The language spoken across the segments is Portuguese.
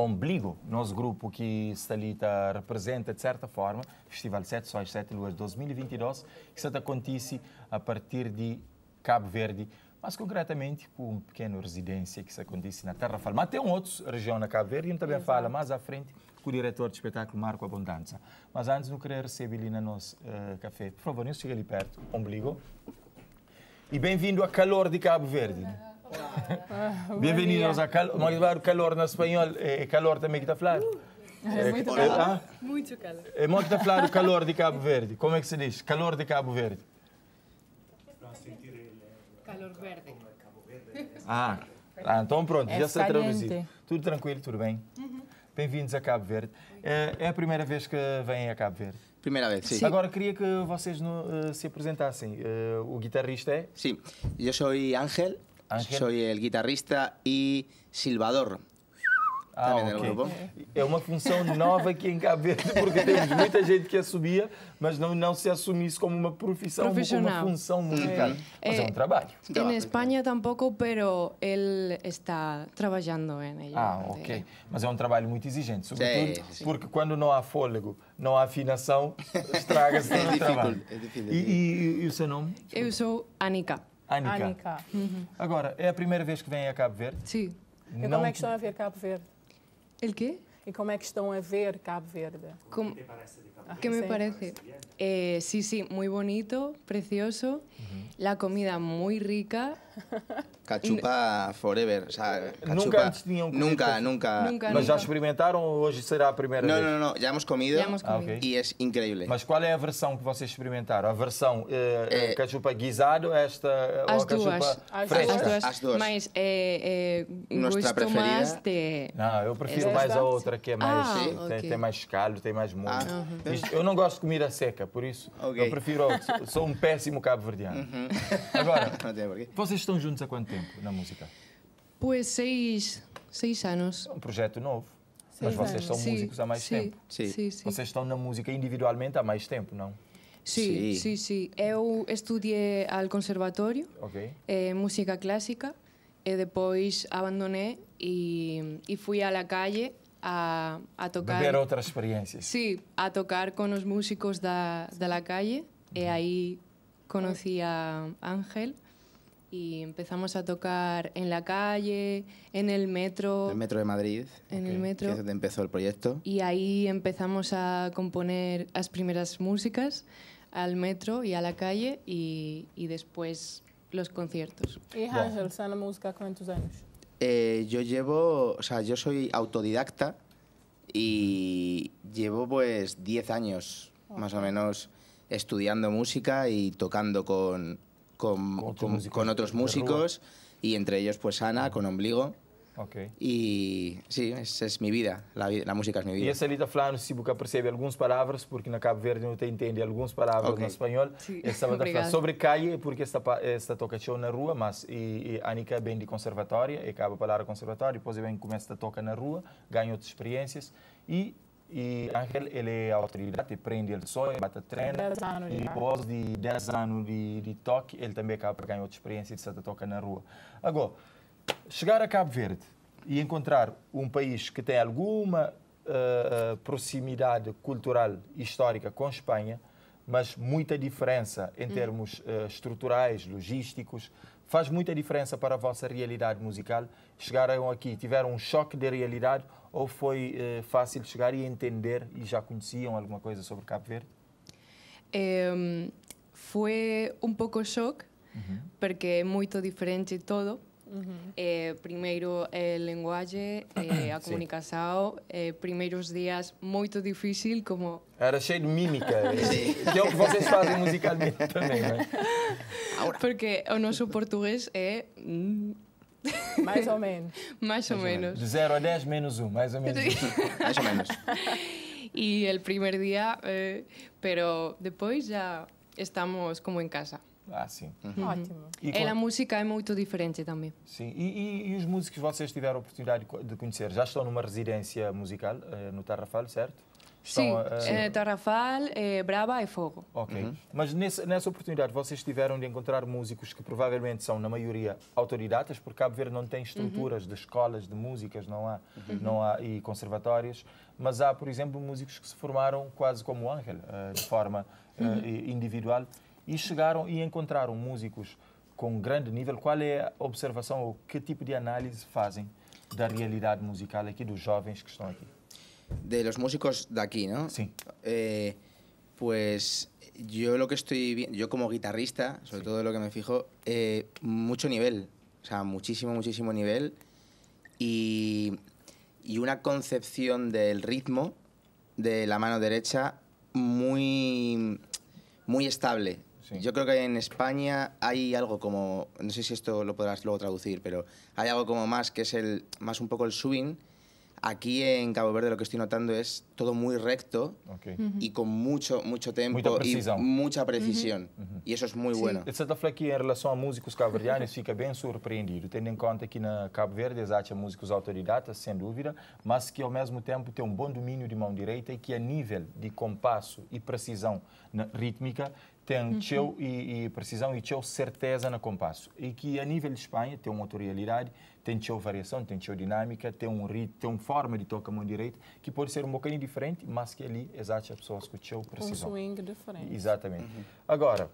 ombligo, nosso grupo que Salita tá, representa, de certa forma, Festival 7 Sóis, 7 Luas 2022, que se acontece a partir de Cabo Verde, mas concretamente com uma pequena residência que se acontece na Terra Fala. Mas tem um outro região na Cabo Verde, e também Exato. fala mais à frente com o diretor de espetáculo Marco Abundância. Mas antes, não queria receber ali no nosso uh, eh, café. Por favor, não chegue ali perto, ombligo. E bem-vindo a Calor de Cabo Verde. Ah, Bem-vindos a Cal o Calor na espanhol. É eh, calor também que está a falar. É muito calor. Ah? Eh, muito calor. É muito está a falar o calor de Cabo Verde. Como é que se diz? Calor de Cabo Verde. Calor verde. Ah, ah então pronto, é já se traduziu Tudo tranquilo, tudo bem? Uhum. Bem-vindos a Cabo Verde. É, é a primeira vez que vêm a Cabo Verde? Primeira vez, sim. Agora queria que vocês no, uh, se apresentassem. Uh, o guitarrista é? Sim, eu sou Ángel, Ángel. Soy el guitarrista y silbador. Ah, okay. grupo. É uma função nova aqui em Cabo Verde, porque temos muita gente que assumia, mas não, não se assumisse como uma profissão, como uma função musical. É, mas é um é, trabalho. Em Espanha tampouco, pero ele está trabalhando em ele. Ah, ok. Mas é um trabalho muito exigente, sobretudo sim, sim. porque quando não há fôlego, não há afinação, estraga-se é o trabalho. É difícil, é difícil. E, e, e o seu nome? Desculpa. Eu sou Anica. Anica. Uhum. Agora, é a primeira vez que vêm a Cabo Verde? Sim. E Não... como é que estão a ver Cabo Verde? Ele quê? E como é que estão a ver Cabo Verde? Como... que me parece? Eh, sí, sí, muy bonito, precioso, uh -huh. la comida muy rica Cachupa forever. O sea, cachupa. Nunca antes tinham comido. Nunca, nunca. nunca Mas já experimentaram ou hoje será a primeira vez? Não, não, não. Já hemos comido, já hemos comido. Ah, okay. e é incrível. Mas qual é a versão que vocês experimentaram? A versão eh, é... cachupa guisado esta, eh, as ou duas. cachupa as fresca? As duas. As duas. Mas é, é, Nostra preferida. mais de... Não, eu prefiro é mais a outra que é ah, mais... Ah, tem, okay. tem, mais calho, tem mais molho. Ah, Eu não gosto de comida seca, por isso okay. eu prefiro... Sou um péssimo cabo-verdiano. Uh Agora, vocês estão juntos há quanto tempo na música? Pois seis, seis anos. É um projeto novo. Seis mas vocês anos. são sim, músicos há mais sim, tempo. Sim. sim, sim. Vocês estão na música individualmente há mais tempo, não? Sim, sim, sim. Eu estudei ao conservatório, okay. É música clássica, e depois abandonei e, e fui à la calle a, a tocar... Beber outras experiências. Sim, a tocar com os músicos da, da la calle, e aí conheci a Ángel. y empezamos a tocar en la calle, en el metro. El metro de Madrid. En el metro. Que es donde empezó el proyecto. Y ahí empezamos a componer las primeras músicas al metro y a la calle y, y después los conciertos. ¿Y Ángel, sana cuántos años? Eh, yo llevo, o sea, yo soy autodidacta y llevo pues 10 años más o menos estudiando música y tocando con, con, con, otros, con, músicos, e otros músicos y entre ellos pues Ana con Ombligo. Okay. E sim, essa é minha vida. A, música é minha vida. E essa ali está falando, se você percebe algumas palavras, porque na Cabo Verde não te entende algumas palavras okay. no espanhol. Sí. Essa está sobre calle, porque esta, esta toca na rua, mas e, e Anica vem de conservatória, e acaba a palavra conservatório, depois vem começa a tocar na rua, ganha outras experiências. E e Angel, ele é autoridade, prende ele só, ele bate treino. e depois de 10 anos de, de toque, ele também acaba ganhando outra experiência de certa toca na rua. Agora, chegar a Cabo Verde e encontrar um país que tem alguma uh, proximidade cultural e histórica com a Espanha, mas muita diferença em hum. termos uh, estruturais, logísticos, Faz muita diferença para a vossa realidade musical? Chegaram aqui, tiveram um choque de realidade ou foi eh, fácil chegar e entender e já conheciam alguma coisa sobre Cabo Verde? É, foi um pouco choque, uhum. porque é muito diferente todo. Uhum. Eh, primeiro, eh, linguagem, eh, a comunicação, eh, primeiros dias muito difícil, como... Era cheio de mímica, que é o que vocês fazem musicalmente também, não eh. é? Porque o nosso português é... Mm. Mais ou menos. mais ou menos. De 0 a 10, menos 1, um, mais ou menos. mais ou menos. E o primeiro dia, eh, pero depois já estamos como em casa. Ah, sim. Uhum. Ótimo. E, É, a música é muito diferente também. Sim. E, e, e, os músicos que vocês tiveram a oportunidade de conhecer, já estão numa residência musical eh, no Tarrafal, certo? Estão sim, a, sim. Eh, Tarrafal, eh, Brava e Fogo. Ok. Uhum. Mas nesse, nessa oportunidade vocês tiveram de encontrar músicos que provavelmente são, na maioria, autoridades, porque Cabo Verde não tem uhum. estruturas uhum. de escolas de músicas não há, uhum. não há, e conservatórios. Mas há, por exemplo, músicos que se formaram quase como o Ángel, de forma uhum. individual. y e llegaron y e encontraron músicos con grande nivel cuál es a observação ou tipo de análisis hacen de la realidad musical de los jóvenes que están aquí? De los músicos de aquí, ¿no? Sí. Eh, pues yo lo que estoy yo como guitarrista, sobre todo lo que me fijo, eh, mucho nivel, o sea, muchísimo, muchísimo nivel y, y, una concepción del ritmo de la mano derecha muy, muy estable. Yo creo que en España hay algo como, no sé si esto lo podrás luego traducir, pero hay algo como más que es el más un poco el swing. Aquí en Cabo Verde lo que estoy notando es todo muy recto y con mucho, mucho tiempo y mucha precisión. Y eso es muy sí. bueno. Essa fala que en em relación a músicos caboverdianos fica bien sorprendido, teniendo en em cuenta que en Cabo Verde há músicos autoridadas, sin duda, mas que al mismo tiempo tem un um buen dominio de mão direita y e que a nivel de compasso y e precisión rítmica tem uhum. teu e, e, precisão e teu certeza no compasso. E que a nível de Espanha tem uma autorialidade, tem teu variação, tem teu dinâmica, tem um ritmo, tem uma forma de tocar a mão direita que pode ser um bocadinho diferente, mas que ali exatamente as pessoas com o teu precisam. Um swing diferente. Exatamente. Uhum. Agora,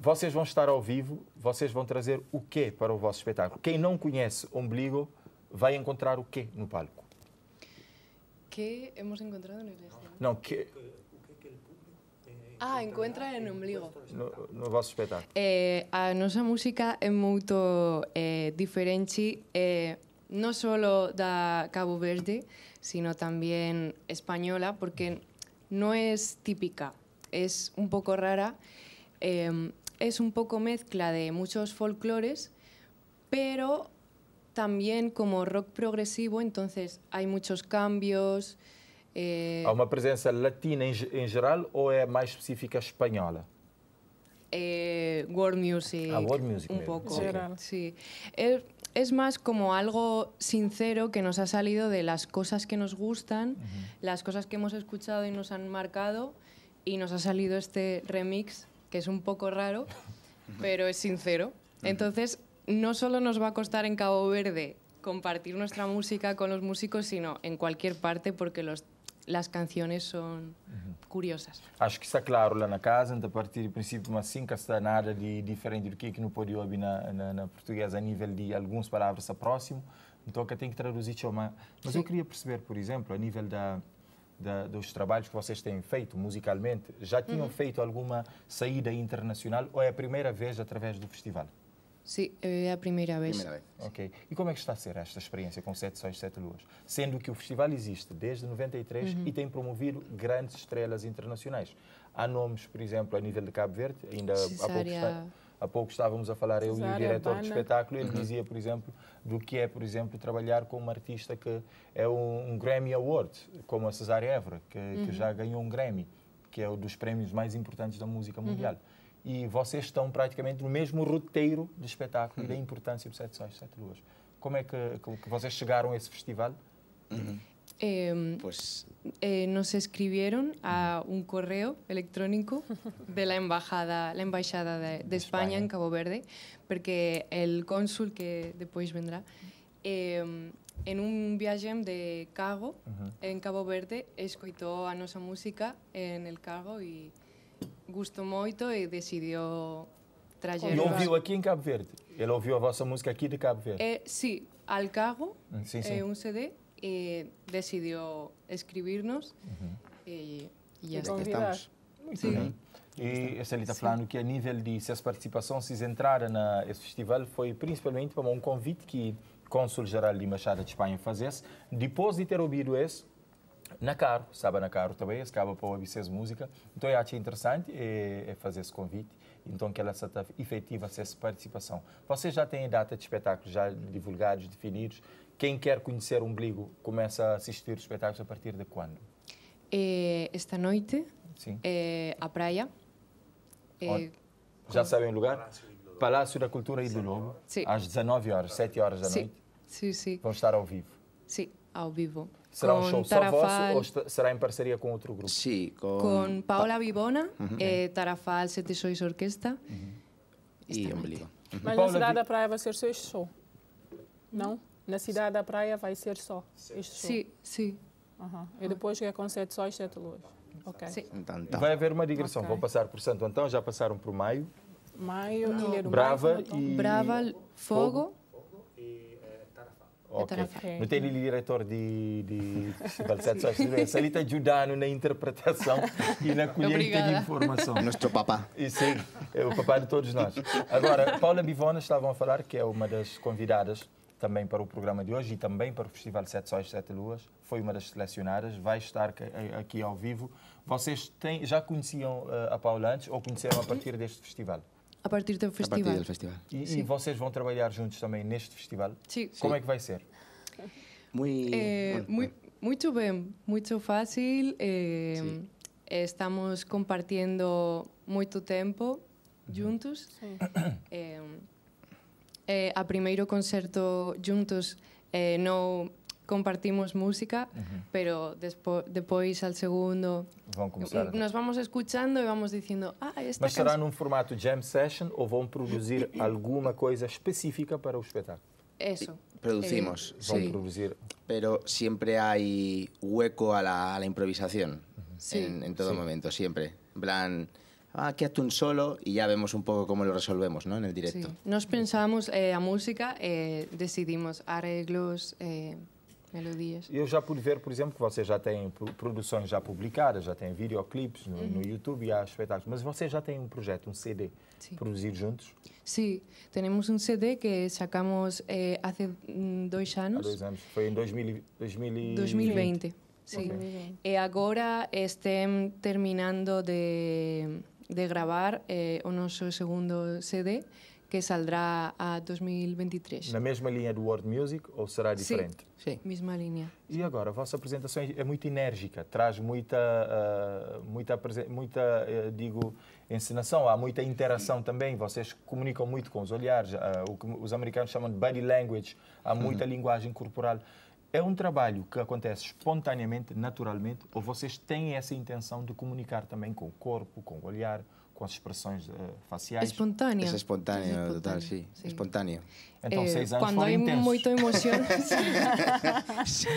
vocês vão estar ao vivo, vocês vão trazer o quê para o vosso espetáculo? Quem não conhece Ombligo vai encontrar o quê no palco? Que hemos encontrado no Não, que Ah, encuentra en ombligo. No, no vas a Eh, a nuestra música es muy eh, diferente, eh, no solo de Cabo Verde, sino también española, porque no es típica, es un poco rara, em, es un poco mezcla de muchos folclores, pero también como rock progresivo, entonces hay muchos cambios, eh, em em a una presencia latina en general o es más específica española? Eh, ah, world music. Un poco. Sí. Eh, es, más como algo sincero que nos ha salido de las cosas que nos gustan, las cosas que hemos escuchado y nos han marcado, y nos ha salido este remix, que es un poco raro, pero es sincero. Entonces, no solo nos va a costar en Cabo Verde compartir nuestra música con los músicos, sino en cualquier parte, porque los As canções são uhum. curiosas. Acho que está é claro lá na casa, a partir do princípio, mas sim que está nada de diferente do que, que não pode ouvir na, na, na portuguesa a nível de algumas palavras se aproximam, então que tem que traduzir uma. Mas sim. eu queria perceber, por exemplo, a nível da, da, dos trabalhos que vocês têm feito musicalmente, já tinham uhum. feito alguma saída internacional ou é a primeira vez através do festival? Sim, é a primeira vez. Primeira vez. Ok. E como é que está a ser esta experiência com Sete Sóis, Sete Luas? Sendo que o festival existe desde 93 uhum. e tem promovido grandes estrelas internacionais. Há nomes, por exemplo, a nível de Cabo Verde, ainda há pouco está... Há pouco estávamos a falar, eu Cesária e o diretor de do espetáculo, ele uhum. dizia, por exemplo, do que é, por exemplo, trabalhar com uma artista que é um, um Grammy Award, como a Cesária Évora, que, uhum. que, já ganhou um Grammy, que é um dos prémios mais importantes da música uhum. mundial. Uhum e vocês estão praticamente no mesmo roteiro de espetáculo uhum. e da importância do Sete Sóis, Sete Luas. Como é que, que vocês chegaram a esse festival? Uhum. Eh, pues... eh, nos escribieron a un correo electrónico de la embajada, la embajada de, de España, en Cabo Verde, porque el cónsul que después vendrá, eh, en un viaje de cargo uh -huh. en Cabo Verde, escuchó a nuestra música en el cargo y gostou muito e decidiu trazer. ele ouviu aqui em Cabo Verde? Ele ouviu a vossa música aqui de Cabo Verde? É, eh, sim, Alcarro, sim, mm, sim. é eh, um CD, e decidiu escrever-nos uhum. e, eh, e já estamos. Muito sim. Bem. E a Celita está falando que a nível de se as participações, se entraram nesse festival, foi principalmente para um convite que o Cônsul-Geral de Machado de Espanha fazesse, depois de ter ouvido esse, na Caro, sabe na Caro também, acaba para o ABCs música. Então eu achei interessante é, é fazer esse convite, então que ela seja efetiva essa participação. Vocês já têm data de espetáculos já divulgados, definidos? Quem quer conhecer o umbigo começa a assistir os espetáculos a partir de quando? É, esta noite, Sim. É, a praia. É, já sabem o lugar? Palácio da Cultura e do Lobo, às 19 horas, 7 horas da noite. Sim, sim. Vão estar ao vivo. Sim, ao vivo. Será um show Tarafal, só vosso ou será em parceria com outro grupo? Sim, com... com Paola Vibona, eh, Tarafal Sete Sois Orquestra. Uhum. E Ombligão. Mas na Cidade da Praia vai ser só este show? Não? Na Cidade da Praia vai ser só este show? Sim, sim. Uhum. E depois que é concerto só este é Toulouse? Ok. Sim. Então, tá. Vai haver uma digressão. Okay. Vão passar por Santo Antão, já passaram por Maio. Maio, Brava, Maio, e... Brava, Fogo. Fogo. Ok. Não tem ele diretor de, de Festival de Salita ajudando na interpretação e na colheita de informação. Nosso papá. E, sim, é o papai eh, de todos nós. Agora, Paula Bivona estavam a falar que é uma das convidadas também para o programa de hoje e também para o Festival Sete Sóis, Sete Luas. Foi uma das selecionadas, vai estar eh, aqui ao vivo. Vocês têm, já conheciam eh, a Paula antes ou conheceram a partir deste festival? a partir do festival. A partir do festival. E, e vocês vão trabalhar juntos também neste festival? Sim. Como Sim. é que vai ser? Muito, eh, muito, muito bem, muito fácil. Eh, estamos compartilhando muito tempo uhum. juntos. É, a primeiro concerto juntos não. compartimos música, pero después, al segundo eh, nos vamos escuchando y e vamos diciendo, ah, esta Mas en un formato jam session o van a producir alguna cosa específica para el espectáculo? Eso. Producimos, eh, sí. Producir. Pero siempre hay hueco a la, improvisación. En, todo momento, siempre. blan plan, ah, que tú un solo y ya vemos un poco cómo lo resolvemos ¿no? en el directo. Nos pensamos eh, a música, eh, decidimos arreglos, Melodias. Eu já pude ver, por exemplo, que vocês já têm produções já publicadas, já têm videoclipes no, uhum. no YouTube e há espetáculos, mas vocês já têm um projeto, um CD, sí. produzido juntos? Sim, sí. temos um CD que sacamos eh, mm, há dois anos. Há dois anos, foi em 2000, 2020. 2020. Sí. Okay. E agora estamos terminando de, de gravar eh, o nosso segundo CD, que saldrá a 2023. Na mesma linha do World Music ou será diferente? Sim, sim. mesma linha. E agora, a vossa apresentação é muito enérgica, traz muita, uh, muita, muita uh, digo, encenação, há muita interação também, vocês comunicam muito com os olhares, uh, o que os americanos chamam de body language, há muita hum. linguagem corporal. É um trabalho que acontece espontaneamente, naturalmente, ou vocês têm essa intenção de comunicar também com o corpo, com o olhar? com as expressões uh, faciais. Espontânea. Es é espontânea, doutor, sim. Sí. Espontânea. Então, eh, seis anos quando foram é intensos. muito emoção.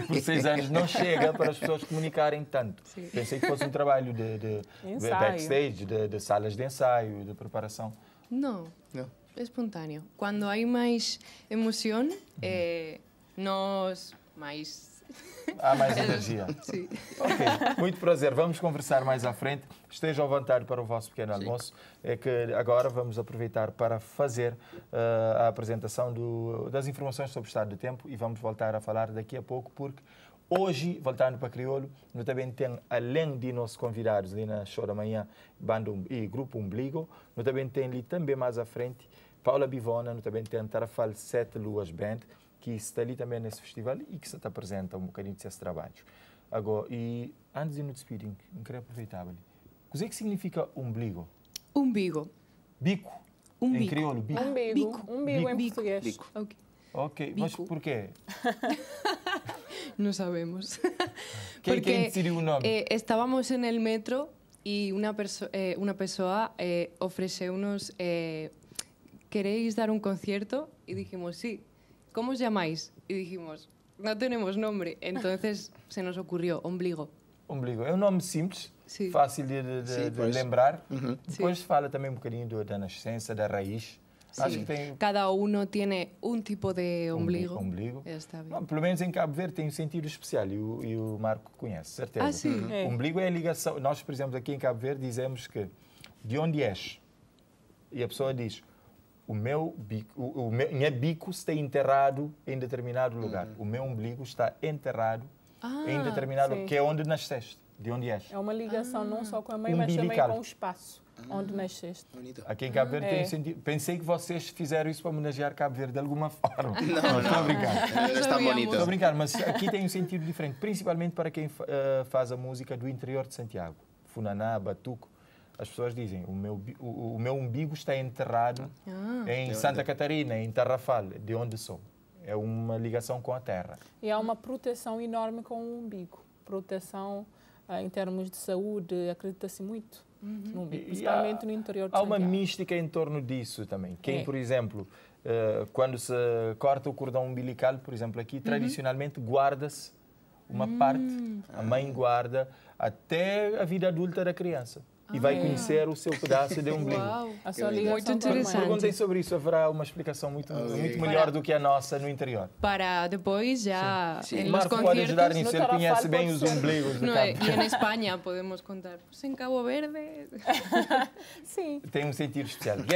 Por seis anos não chega para as pessoas comunicarem tanto. Sim. Pensei que fosse um trabalho de, de, de backstage, de, de, salas de ensaio, de preparação. Não. Não. É espontâneo. Quando há mais emoção, uhum. eh, nós mais Há mais energia. Sim. Ok, muito prazer. Vamos conversar mais à frente. Esteja à vontade para o vosso pequeno almoço. É que agora vamos aproveitar para fazer uh, a apresentação do, das informações sobre o estado do tempo e vamos voltar a falar daqui a pouco, porque Hoje, voltando para Crioulo, nós também temos, além de nossos convidados ali na show da manhã, Bando e Grupo Umbligo, nós também temos ali também mais à frente, Paula Bivona, nós também temos Tarafal Sete Luas Band, que está ali também nesse festival e que se te apresenta um bocadinho desses trabalhos. Agora, e antes de no despedir, não queria aproveitar ali. O que é que significa umbigo? Umbigo. Bico. Em é crioulo, bico. Umbigo. Bico. Umbigo em é português. Bico. Ok, bico mas porquê? Não sabemos. ¿Quién, Porque ¿quién decidió un Eh, é, estábamos en el metro y una, pessoa eh, una persona eh, ofrece eh, dar um concerto? E dijimos, sí, ¿cómo os llamáis? Y dijimos, no tenemos nombre. Entonces se nos ocurrió ombligo. Ombligo. É um nome simples, fácil de, de, de lembrar. Uhum. Depois fala também um bocadinho da nascença, da raiz. Acho que tem... Cada um tem um tipo de ombligo. Ombligo. Está bem. Não, pelo menos em Cabo Verde tem um sentido especial e o, e o Marco conhece, certeza. Ah, sim. É. Ombligo é a ligação. Nós, por exemplo, aqui em Cabo Verde dizemos que de onde és. E a pessoa diz o meu, bico, o, o meu, minha bico está enterrado em determinado lugar. Uhum. O meu umbigo está enterrado ah, em determinado lugar, que é onde nasceste, de onde és. É uma ligação ah. não só com a mãe, Umbilical. mas também com o espaço onde ah, nasceste. Aqui em Cabo Verde é. sentido. Pensei que vocês fizeram isso para homenagear Cabo Verde de alguma forma. Não, não, não. estou a brincar. Está bonito. Estou a brincar, mas aqui tem um sentido diferente, principalmente para quem uh, faz a música do interior de Santiago. Funaná, Batuco as pessoas dizem o meu, o, o meu umbigo está enterrado ah. em Santa Catarina, em Tarrafal, de onde sou. É uma ligação com a terra. E há uma proteção enorme com o umbigo. Proteção ah, em termos de saúde, acredita-se muito uhum. no umbigo, principalmente há, no interior de Há uma mística em torno disso também. Quem, é. por exemplo, ah, quando se corta o cordão umbilical, por exemplo, aqui, uhum. tradicionalmente guarda-se uma uhum. parte, a mãe ah. guarda até a vida adulta da criança e vai é. conhecer o seu pedaço de umbigo. a sua muito interessante. Perguntei sobre isso, haverá uma explicação muito, okay. muito melhor para, do que a nossa no interior. Para depois já... Sim. Sim. Marco pode ajudar nisso, ele conhece bem os umbligos não, é, E na Espanha podemos contar, sem em Cabo Verde... Sim. Tem um sentido especial.